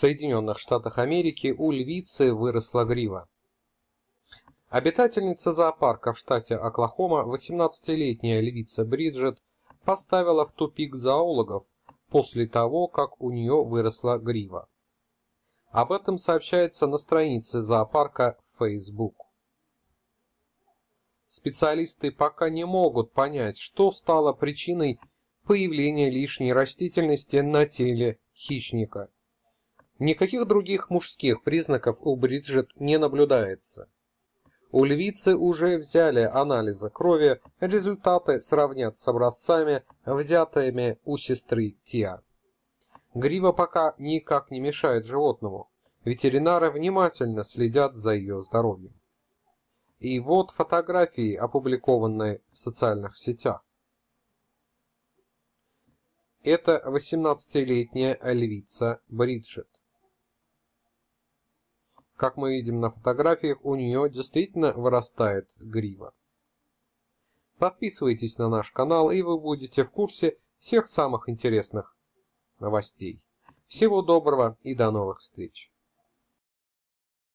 Соединенных Штатах Америки у львицы выросла грива. Обитательница зоопарка в штате Оклахома, 18-летняя львица Бриджит, поставила в тупик зоологов после того, как у нее выросла грива. Об этом сообщается на странице зоопарка в Facebook. Специалисты пока не могут понять, что стало причиной появления лишней растительности на теле хищника – Никаких других мужских признаков у Бриджит не наблюдается. У львицы уже взяли анализы крови, результаты сравнят с образцами, взятыми у сестры Тиа. Грива пока никак не мешает животному, ветеринары внимательно следят за ее здоровьем. И вот фотографии, опубликованные в социальных сетях. Это 18-летняя львица Бриджит. Как мы видим на фотографиях, у нее действительно вырастает грива. Подписывайтесь на наш канал, и вы будете в курсе всех самых интересных новостей. Всего доброго и до новых встреч!